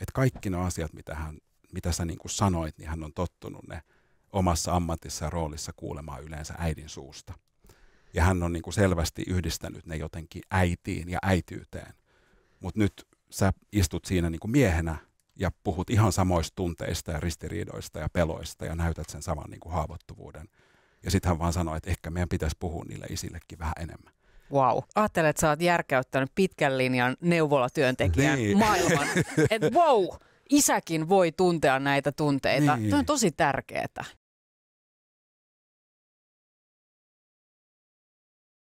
että kaikki ne asiat, mitä, hän, mitä sä niin kuin sanoit, niin hän on tottunut ne omassa ammatissa ja roolissa kuulemaan yleensä äidin suusta. Ja hän on niin kuin selvästi yhdistänyt ne jotenkin äitiin ja äityyteen. Mutta nyt sä istut siinä niin kuin miehenä ja puhut ihan samoista tunteista ja ristiriidoista ja peloista ja näytät sen saman niin kuin haavoittuvuuden. Ja sitten hän vaan sanoi, että ehkä meidän pitäisi puhua niille isillekin vähän enemmän wow. Ajattelet, että sä oot järkäyttänyt pitkän linjan neuvolatyöntekijän niin. maailman. Et, wow, isäkin voi tuntea näitä tunteita. Niin. Tuo on tosi tärkeää.